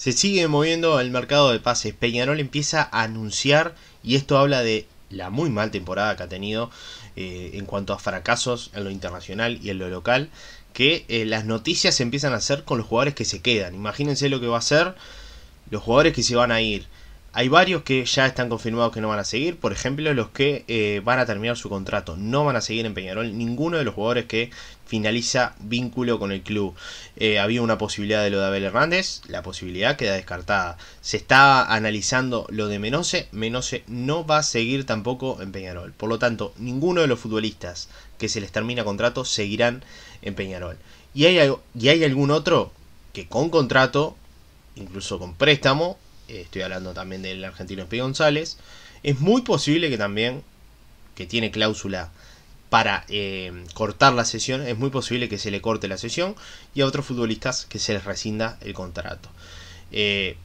Se sigue moviendo el mercado de pases. Peñarol empieza a anunciar, y esto habla de la muy mal temporada que ha tenido eh, en cuanto a fracasos en lo internacional y en lo local, que eh, las noticias se empiezan a hacer con los jugadores que se quedan. Imagínense lo que va a ser los jugadores que se van a ir. Hay varios que ya están confirmados que no van a seguir, por ejemplo, los que eh, van a terminar su contrato, no van a seguir en Peñarol, ninguno de los jugadores que finaliza vínculo con el club. Eh, había una posibilidad de lo de Abel Hernández, la posibilidad queda descartada. Se está analizando lo de Menose, Menose no va a seguir tampoco en Peñarol, por lo tanto, ninguno de los futbolistas que se les termina contrato seguirán en Peñarol. y hay algún otro que con contrato, incluso con préstamo, estoy hablando también del argentino Espíritu González. Es muy posible que también, que tiene cláusula para eh, cortar la sesión, es muy posible que se le corte la sesión y a otros futbolistas que se les rescinda el contrato. Eh,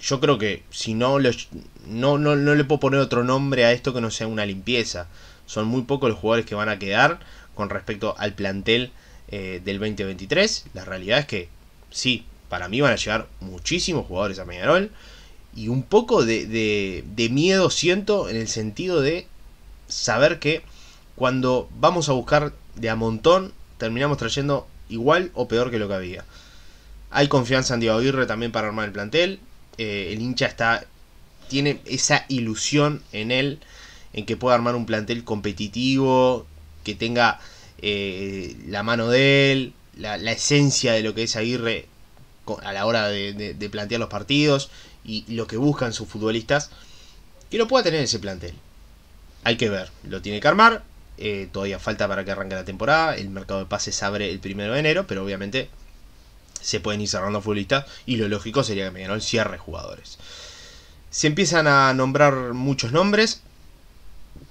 yo creo que si no, no, no, le puedo poner otro nombre a esto que no sea una limpieza. Son muy pocos los jugadores que van a quedar con respecto al plantel eh, del 2023. La realidad es que sí, para mí van a llegar muchísimos jugadores a Peñarol. Y un poco de, miedo siento en el sentido de saber que cuando vamos a buscar de a montón, terminamos trayendo igual o peor que lo que había. Hay confianza en Diego Aguirre también para armar el plantel. Eh, el hincha está tiene esa ilusión en él, en que pueda armar un plantel competitivo, que tenga eh, la mano de él, la, esencia de lo que es Aguirre a la hora de, plantear los partidos y lo que buscan sus futbolistas, que lo pueda tener ese plantel. Hay que ver, lo tiene que armar, eh, todavía falta para que arranque la temporada, el mercado de pases abre el primero de enero, pero obviamente se pueden ir cerrando futbolistas y lo lógico sería que Peñarol cierre jugadores. Se empiezan a nombrar muchos nombres,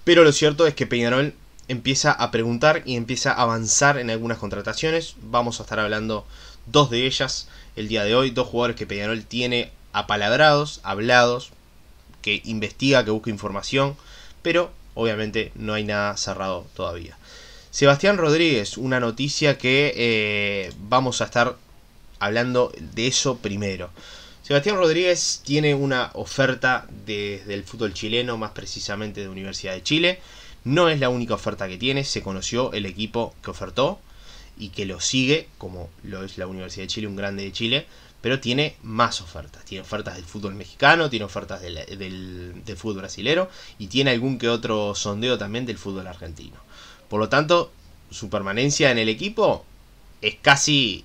pero lo cierto es que Peñarol empieza a preguntar y empieza a avanzar en algunas contrataciones. Vamos a estar hablando dos de ellas el día de hoy, dos jugadores que Peñarol tiene apalabrados, hablados, que investiga, que busca información, pero obviamente no hay nada cerrado todavía. Sebastián Rodríguez, una noticia que eh, vamos a estar hablando de eso primero. Sebastián Rodríguez tiene una oferta desde el fútbol chileno, más precisamente de Universidad de Chile. No es la única oferta que tiene, se conoció el equipo que ofertó y que lo sigue, como lo es la Universidad de Chile, un grande de Chile, pero tiene más ofertas. Tiene ofertas del fútbol mexicano, tiene ofertas del, fútbol brasilero y tiene algún que otro sondeo también del fútbol argentino. Por lo tanto, su permanencia en el equipo es casi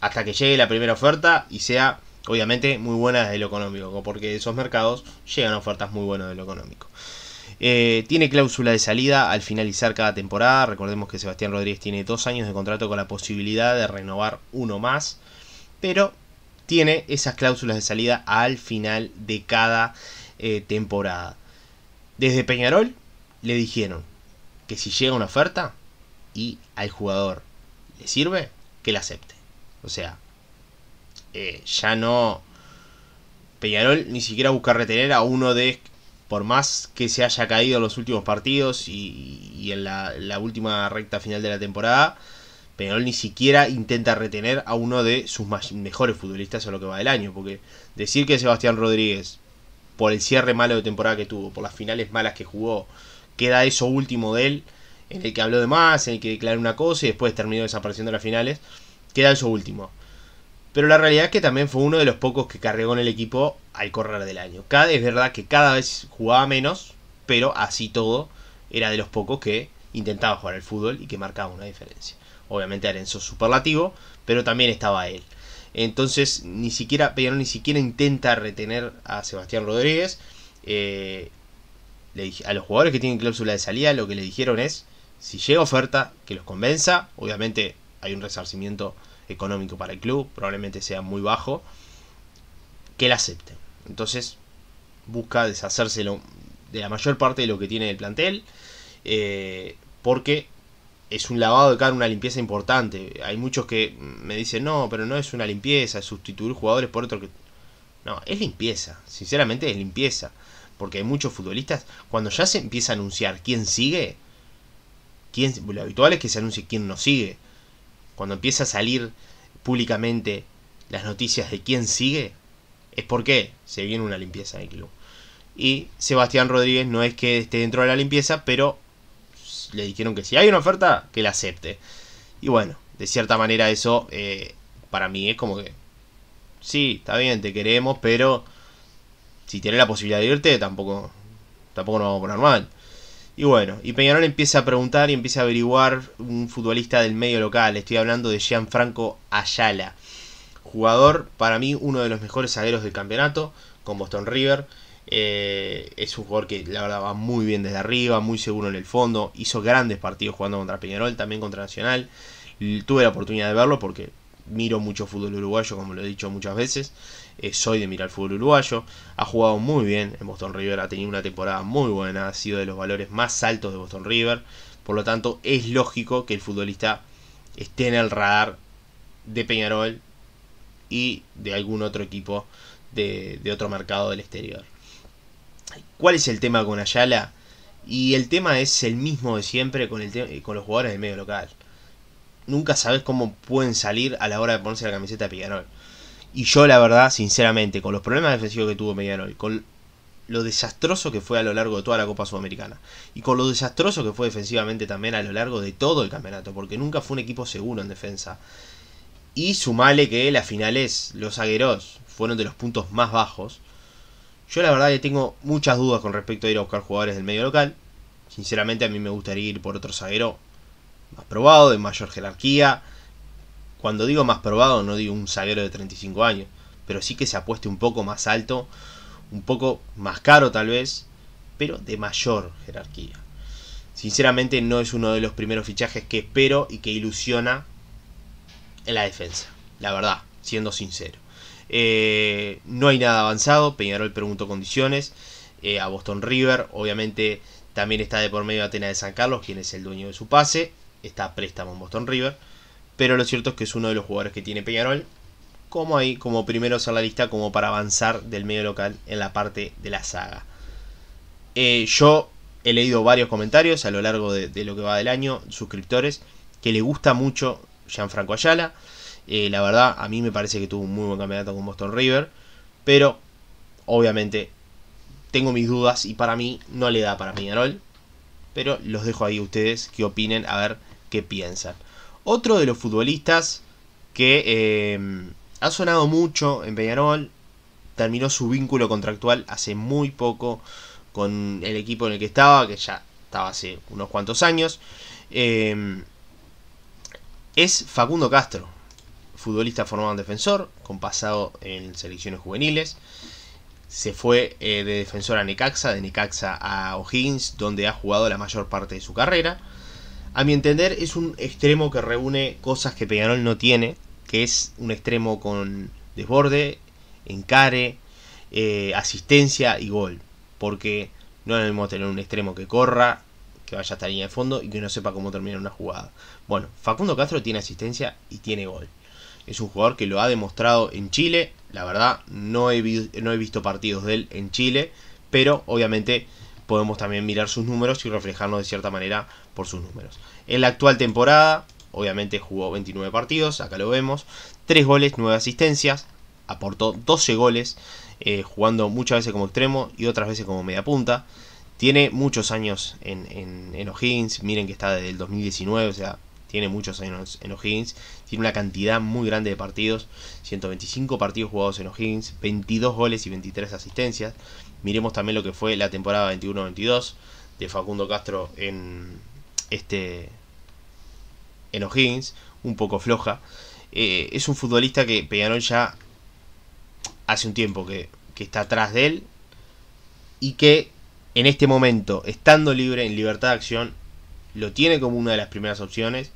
hasta que llegue la primera oferta y sea obviamente muy buena de lo económico, porque esos mercados llegan a ofertas muy buenas de lo económico. Eh, tiene cláusula de salida al finalizar cada temporada. Recordemos que Sebastián Rodríguez tiene dos años de contrato con la posibilidad de renovar uno más. Pero tiene esas cláusulas de salida al final de cada eh, temporada. Desde Peñarol le dijeron que si llega una oferta y al jugador le sirve, que la acepte. O sea, eh, ya no... Peñarol ni siquiera busca retener a uno de por más que se haya caído en los últimos partidos y, en la, última recta final de la temporada, Peñarol ni siquiera intenta retener a uno de sus mejores futbolistas a lo que va del año. Porque decir que Sebastián Rodríguez, por el cierre malo de temporada que tuvo, por las finales malas que jugó, queda eso último de él, en el que habló de más, en el que declaró una cosa y después terminó desapareciendo las finales, queda eso último. Pero la realidad es que también fue uno de los pocos que cargó en el equipo al correr del año. Cada, es verdad que cada vez jugaba menos, pero así todo era de los pocos que intentaba jugar al fútbol y que marcaba una diferencia. Obviamente Arenzo superlativo, pero también estaba él. Entonces, ni siquiera, Peñarol ni siquiera intenta retener a Sebastián Rodríguez. Eh, a los jugadores que tienen cláusula de salida, lo que le dijeron es: si llega oferta, que los convenza. Obviamente, hay un resarcimiento económico para el club, probablemente sea muy bajo, que la acepte. Entonces busca deshacerse de la mayor parte de lo que tiene el plantel, eh, porque es un lavado de cara, una limpieza importante. Hay muchos que me dicen, no, pero no es una limpieza, es sustituir jugadores por otro que... No, es limpieza, sinceramente es limpieza, porque hay muchos futbolistas, cuando ya se empieza a anunciar quién sigue, lo habitual es que se anuncie quién no sigue, cuando empieza a salir públicamente las noticias de quién sigue, es porque se viene una limpieza en el club. Y Sebastián Rodríguez no es que esté dentro de la limpieza, pero le dijeron que si hay una oferta, que la acepte. Y bueno, de cierta manera eso eh, para mí es como que, sí, está bien, te queremos, pero si tiene la posibilidad de irte, tampoco, tampoco nos vamos a poner mal. Y bueno, y Peñarol empieza a preguntar y empieza a averiguar un futbolista del medio local. Estoy hablando de Gianfranco Ayala. Jugador, para mí, uno de los mejores zagueros del campeonato con Boston River. Eh, es un jugador que la verdad va muy bien desde arriba, muy seguro en el fondo. Hizo grandes partidos jugando contra Peñarol, también contra Nacional. Tuve la oportunidad de verlo porque miro mucho fútbol uruguayo, como lo he dicho muchas veces. Eh, soy de mirar fútbol uruguayo, ha jugado muy bien en Boston River, ha tenido una temporada muy buena, ha sido de los valores más altos de Boston River, por lo tanto es lógico que el futbolista esté en el radar de Peñarol y de algún otro equipo de, otro mercado del exterior. ¿Cuál es el tema con Ayala? Y el tema es el mismo de siempre con, con los jugadores del medio local. Nunca sabes cómo pueden salir a la hora de ponerse la camiseta de Peñarol. Y yo, la verdad, sinceramente, con los problemas defensivos que tuvo Mediarol, con lo desastroso que fue a lo largo de toda la Copa Sudamericana y con lo desastroso que fue defensivamente también a lo largo de todo el campeonato, porque nunca fue un equipo seguro en defensa. Y sumale que las finales, los agueros, fueron de los puntos más bajos. Yo la verdad que tengo muchas dudas con respecto a ir a buscar jugadores del medio local. Sinceramente a mí me gustaría ir por otro zaguero más probado, de mayor jerarquía, cuando digo más probado, no digo un zaguero de 35 años, pero sí que se apueste un poco más alto, un poco más caro tal vez, pero de mayor jerarquía. Sinceramente no es uno de los primeros fichajes que espero y que ilusiona en la defensa, la verdad, siendo sincero. Eh, no hay nada avanzado, Peñarol preguntó condiciones, eh, a Boston River, obviamente también está de por medio Atena de San Carlos, quien es el dueño de su pase, está préstamo en Boston River. Pero lo cierto es que es uno de los jugadores que tiene Peñarol. Como ahí, como primero en la lista, como para avanzar del medio local en la parte de la saga. Eh, yo he leído varios comentarios a lo largo de, lo que va del año, suscriptores, que le gusta mucho Gianfranco Ayala. Eh, la verdad, a mí me parece que tuvo un muy buen campeonato con Boston River. Pero, obviamente, tengo mis dudas y para mí no le da para Peñarol. Pero los dejo ahí a ustedes que opinen, a ver qué piensan. Otro de los futbolistas que eh, ha sonado mucho en Peñarol, terminó su vínculo contractual hace muy poco con el equipo en el que estaba, que ya estaba hace unos cuantos años, eh, es Facundo Castro, futbolista formado en defensor, con pasado en selecciones juveniles. Se fue eh, de defensor a Necaxa, de Necaxa a O'Higgins, donde ha jugado la mayor parte de su carrera a mi entender es un extremo que reúne cosas que Peñarol no tiene, que es un extremo con desborde, encare, eh, asistencia y gol. Porque no es lo mismo tener un extremo que corra, que vaya hasta la línea de fondo y que no sepa cómo terminar una jugada. Bueno, Facundo Castro tiene asistencia y tiene gol. Es un jugador que lo ha demostrado en Chile. La verdad, no no he visto partidos de él en Chile. Pero obviamente podemos también mirar sus números y reflejarnos de cierta manera por sus números. En la actual temporada, obviamente jugó 29 partidos, acá lo vemos, 3 goles, 9 asistencias, aportó 12 goles, eh, jugando muchas veces como extremo y otras veces como media punta. Tiene muchos años en, en, en O'Higgins, miren que está desde el 2019, o sea, tiene muchos años en O'Higgins, tiene una cantidad muy grande de partidos, 125 partidos jugados en O'Higgins, 22 goles y 23 asistencias, Miremos también lo que fue la temporada 21-22 de Facundo Castro en este en O'Higgins, un poco floja. Eh, es un futbolista que Peñarol ya hace un tiempo que, que está atrás de él y que en este momento, estando libre en libertad de acción, lo tiene como una de las primeras opciones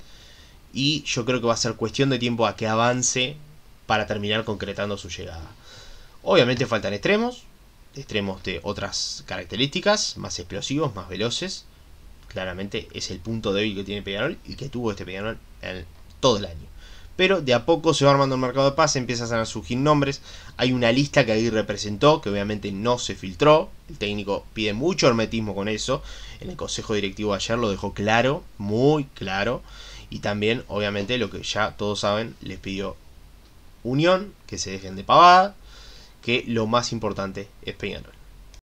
y yo creo que va a ser cuestión de tiempo a que avance para terminar concretando su llegada. Obviamente faltan extremos, extremos de otras características, más explosivos, más veloces. Claramente es el punto débil que tiene Peñarol y que tuvo este Peñarol todo el año. Pero de a poco se va armando el mercado de paz, empiezan a surgir nombres. Hay una lista que ahí representó, que obviamente no se filtró. El técnico pide mucho hermetismo con eso. En el consejo directivo ayer lo dejó claro, muy claro. Y también, obviamente, lo que ya todos saben, les pidió unión, que se dejen de pavada que lo más importante es Peñarol.